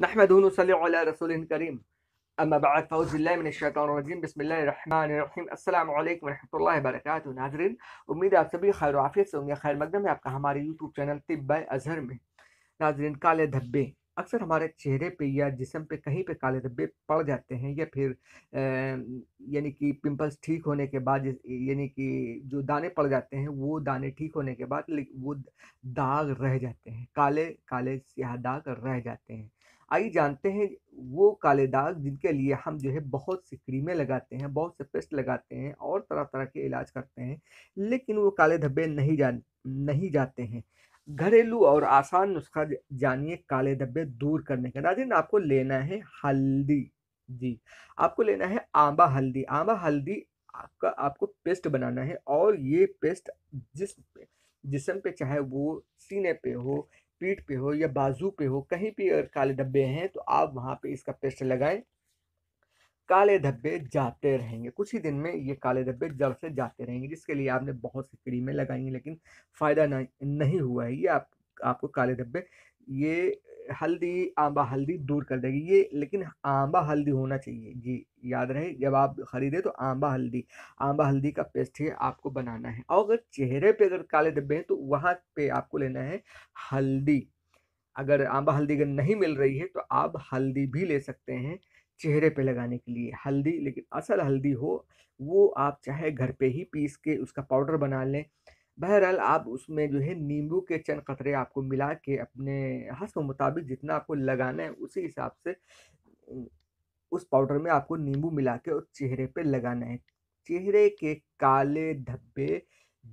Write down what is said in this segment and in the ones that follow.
नहमद रसूल करीम अम्माबाद फ़ौज़बिल्लाशैतरजीम बसमीम वरहमल वरक नाजरीन उम्मीद आप सभी खैर आफियत से होंगे खैर मकदम है आपका हमारे यूट्यूब चैनल तिब्ब अजहर में नाजरीन काले धब्बे अक्सर हमारे चेहरे पे या जिसम पे कहीं पे काले धब्बे पड़ जाते हैं या फिर यानी कि पिंपल्स ठीक होने के बाद यानी कि जो दाने पड़ जाते हैं वो दाने ठीक होने के बाद वो दाग रह जाते हैं काले काले स्याह दाग रह जाते हैं आइए जानते हैं वो काले दाग जिनके लिए हम जो है बहुत सी क्रीमें लगाते हैं बहुत से पेस्ट लगाते हैं और तरह तरह के इलाज करते हैं लेकिन वो काले धब्बे नहीं जा नहीं जाते हैं घरेलू और आसान नुस्खा जानिए काले धब्बे दूर करने का नाजिन आपको लेना है हल्दी जी आपको लेना है आंबा हल्दी आंबा हल्दी आपका आपको पेस्ट बनाना है और ये पेस्ट जिस जिसम पे चाहे वो सीने पे हो पीठ पे हो या बाजू पे हो कहीं पे अगर काले धब्बे हैं तो आप वहाँ पे इसका पेस्ट लगाएं काले धब्बे जाते रहेंगे कुछ ही दिन में ये काले धब्बे जड़ से जाते रहेंगे जिसके लिए आपने बहुत सी क्रीमें लगाई हैं लेकिन फ़ायदा नहीं हुआ है ये आप आपको काले धब्बे ये हल्दी आंबा हल्दी दूर कर देगी ये लेकिन आंबा हल्दी होना चाहिए जी याद रहे जब आप खरीदें तो आंबा हल्दी आंबा हल्दी का पेस्ट ही आपको बनाना है और अगर चेहरे पे अगर काले धब्बे हैं तो वहाँ पे आपको लेना है हल्दी अगर आंबा हल्दी अगर नहीं मिल रही है तो आप हल्दी भी ले सकते हैं चेहरे पे लगाने के लिए हल्दी लेकिन असल हल्दी हो वो आप चाहे घर पे ही पीस के उसका पाउडर बना लें बहरहाल आप उसमें जो है नींबू के चंद कतरे आपको मिला के अपने हस के मुताबिक जितना आपको लगाना है उसी हिसाब से उस पाउडर में आपको नींबू मिला के और चेहरे पे लगाना है चेहरे के काले धब्बे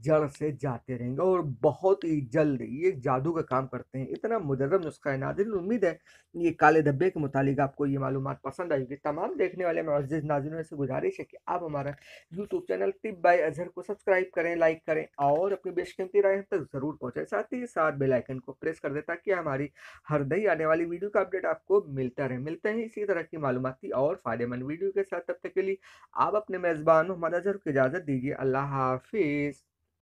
जड़ से जाते रहेंगे और बहुत ही जल्द ये जादू का काम करते हैं इतना मुजरम नुस्खा है नाजिन उम्मीद है ये काले धब्बे के मुतालिक आपको ये मालूम पसंद आई होगी तमाम देखने वाले मस्जिद नाजिनों से गुजारिश है कि आप हमारा यूट्यूब चैनल तिब बाई अजहर को सब्सक्राइब करें लाइक करें और अपनी बेशकीमती राय हम तक ज़रूर पहुँचें साथ ही साथ बेलाइकन को प्रेस कर दें ताकि हमारी हर नई आने वाली वीडियो का अपडेट आपको मिलता रहे मिलते हैं इसी तरह की मालूमती और फ़ायदेमंद वीडियो के साथ तब तक के लिए आप अपने मेज़बान मोहम्मद अजहर को इजाज़त दीजिए अल्लाह हाफिज़